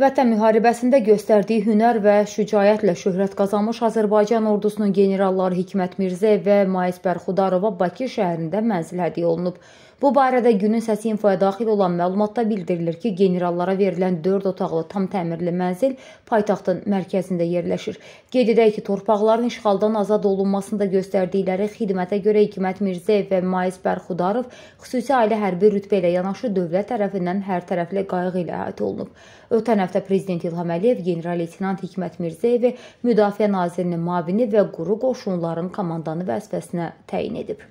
Vətən müharibəsində göstərdiyi hünər və şücaətlə şöhrət qazanmış Azərbaycan ordusunun generalları Hikmət Mirzəyev və Mais Bərxudarova Bakı şəhərində mənzil hədiyyə olunub. Bu barədə günün səsi infoya daxil olan məlumatda bildirilir ki, generallara verilən 4 otaqlı tam təmirli mənzil paytaxtın mərkəzində yerləşir. Qeyd edək ki, torpaqların işğaldan azad olunmasında göstərdikləri xidmətə görə Hikmət Mirzəyev və Mais Bərxudarov xüsusi ailə hərbi rütbə ilə yanaşı dövlət tərəfindən hər tərəfli qayğı ilə əhatə olunub. Ötən Tərəfdə prezident İlham Əliyev, general-leytenant Hikmət Mirzəyevi müdafiə nazirinin müavini və quru qoşunların komandanı vəzifəsinə təyin edib.